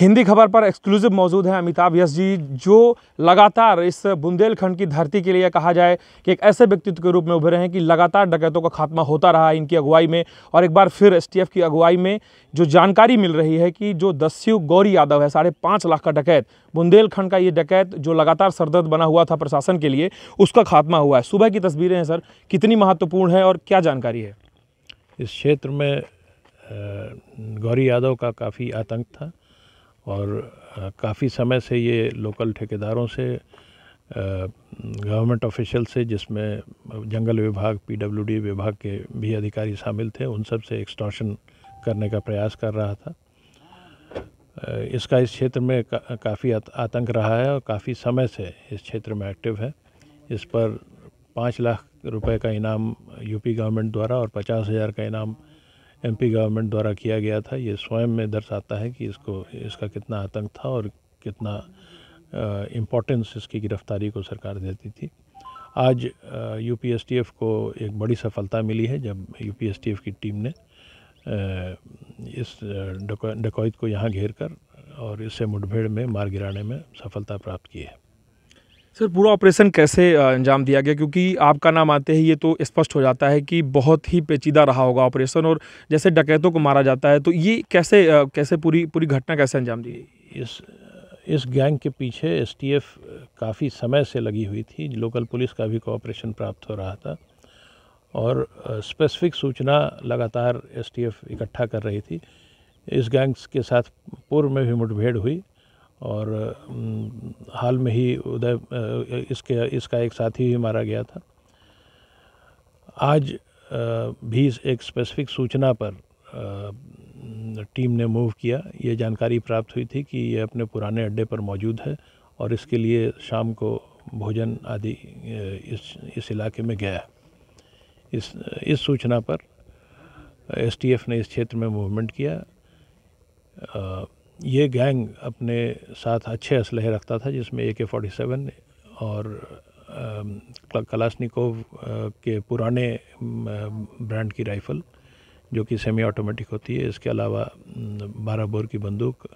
हिंदी खबर पर एक्सक्लूसिव मौजूद हैं अमिताभ यश जी जो लगातार इस बुंदेलखंड की धरती के लिए कहा जाए कि एक ऐसे व्यक्तित्व के रूप में उभरे हैं कि लगातार डकैतों का खात्मा होता रहा इनकी अगुवाई में और एक बार फिर एसटीएफ की अगुवाई में जो जानकारी मिल रही है कि जो दस्यु गौरी यादव है साढ़े पाँच लाख का डकैत बुंदेलखंड का ये डकैत जो लगातार सरदर्द बना हुआ था प्रशासन के लिए उसका खात्मा हुआ है सुबह की तस्वीरें हैं सर कितनी महत्वपूर्ण है और क्या जानकारी है इस क्षेत्र में गौरी यादव का काफ़ी आतंक था और काफ़ी समय से ये लोकल ठेकेदारों से गवर्नमेंट ऑफिशियल से जिसमें जंगल विभाग पीडब्ल्यूडी विभाग के भी अधिकारी शामिल थे उन सब से एक्सटॉर्शन करने का प्रयास कर रहा था इसका इस क्षेत्र में का, काफ़ी आतंक रहा है और काफ़ी समय से इस क्षेत्र में एक्टिव है इस पर पाँच लाख रुपए का इनाम यूपी गवर्नमेंट द्वारा और पचास हज़ार का इनाम एमपी गवर्नमेंट द्वारा किया गया था ये स्वयं में दर्शाता है कि इसको इसका कितना आतंक था और कितना इम्पोर्टेंस इसकी गिरफ्तारी को सरकार देती थी आज यू को एक बड़ी सफलता मिली है जब यू की टीम ने इस डकौत को यहाँ घेर कर और इससे मुठभेड़ में मार गिराने में सफलता प्राप्त की है सर पूरा ऑपरेशन कैसे अंजाम दिया गया क्योंकि आपका नाम आते ही ये तो स्पष्ट हो जाता है कि बहुत ही पेचीदा रहा होगा ऑपरेशन और जैसे डकैतों को मारा जाता है तो ये कैसे कैसे पूरी पूरी घटना कैसे अंजाम दी गई इस इस गैंग के पीछे एसटीएफ काफ़ी समय से लगी हुई थी लोकल पुलिस का भी कोऑपरेशन प्राप्त हो रहा था और स्पेसिफिक सूचना लगातार एस इकट्ठा कर रही थी इस गैंग्स के साथ पूर्व में भी मुठभेड़ हुई और हाल में ही उदय इसके इसका एक साथी भी मारा गया था आज भी एक स्पेसिफिक सूचना पर टीम ने मूव किया ये जानकारी प्राप्त हुई थी कि ये अपने पुराने अड्डे पर मौजूद है और इसके लिए शाम को भोजन आदि इस इस इलाके में गया इस इस सूचना पर एसटीएफ ने इस क्षेत्र में मूवमेंट किया ये गैंग अपने साथ अच्छे असलहे रखता था जिसमें ए के फोर्टी सेवन और कलाशनिकोव के पुराने ब्रांड की राइफ़ल जो कि सेमी ऑटोमेटिक होती है इसके अलावा बारह बोर की बंदूक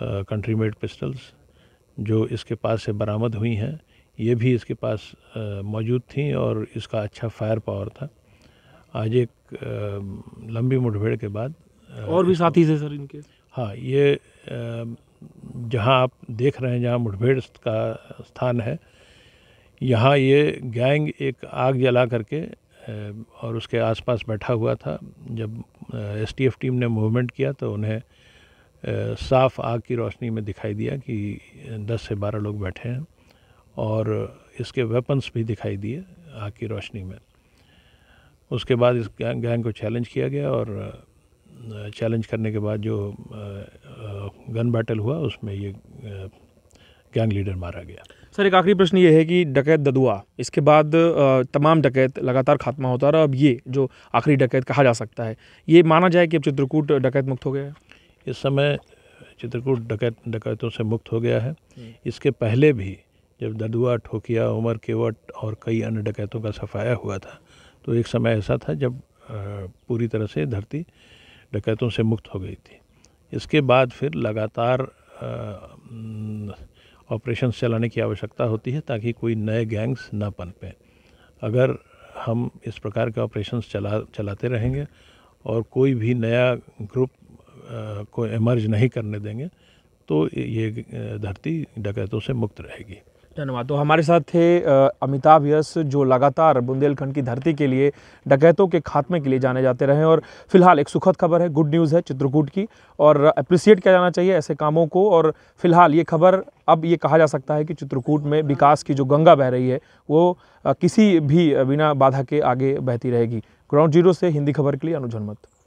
कंट्री मेड पिस्टल्स जो इसके पास से बरामद हुई हैं ये भी इसके पास मौजूद थी और इसका अच्छा फायर पावर था आज एक लंबी मुठभेड़ के बाद और भी साथी थे सर इनके हाँ ये जहाँ आप देख रहे हैं जहाँ मुठभेड़ का स्थान है यहाँ ये गैंग एक आग जला करके और उसके आसपास बैठा हुआ था जब एसटीएफ टीम ने मूवमेंट किया तो उन्हें साफ आग की रोशनी में दिखाई दिया कि 10 से 12 लोग बैठे हैं और इसके वेपन्स भी दिखाई दिए आग की रोशनी में उसके बाद इस गैंग को चैलेंज किया गया और चैलेंज करने के बाद जो गन बैटल हुआ उसमें ये गैंग लीडर मारा गया सर एक आखिरी प्रश्न ये है कि डकैत ददुआ इसके बाद तमाम डकैत लगातार खात्मा होता रहा अब ये जो आखिरी डकैत कहा जा सकता है ये माना जाए कि अब चित्रकूट डकैत मुक्त हो गया इस समय चित्रकूट डकैत डकैतों से मुक्त हो गया है हम्म। इसके पहले भी जब ददुआ ठोकिया उमर केवट और कई अन्य डकैतों का सफाया हुआ था तो एक समय ऐसा था जब पूरी तरह से धरती डकैतों से मुक्त हो गई थी इसके बाद फिर लगातार ऑपरेशन चलाने की आवश्यकता होती है ताकि कोई नए गैंग्स ना पनपें अगर हम इस प्रकार के ऑपरेशन चला चलाते रहेंगे और कोई भी नया ग्रुप को एमर्ज नहीं करने देंगे तो ये धरती डकैतों से मुक्त रहेगी धन्यवाद तो हमारे साथ थे अमिताभ यस जो लगातार बुंदेलखंड की धरती के लिए डकैतों के खात्मे के लिए जाने जाते रहे और फिलहाल एक सुखद खबर है गुड न्यूज़ है चित्रकूट की और अप्रिसिएट किया जाना चाहिए ऐसे कामों को और फिलहाल ये खबर अब ये कहा जा सकता है कि चित्रकूट में विकास की जो गंगा बह रही है वो किसी भी बिना बाधा के आगे बहती रहेगी ग्राउंड जीरो से हिंदी खबर के लिए अनुजन मत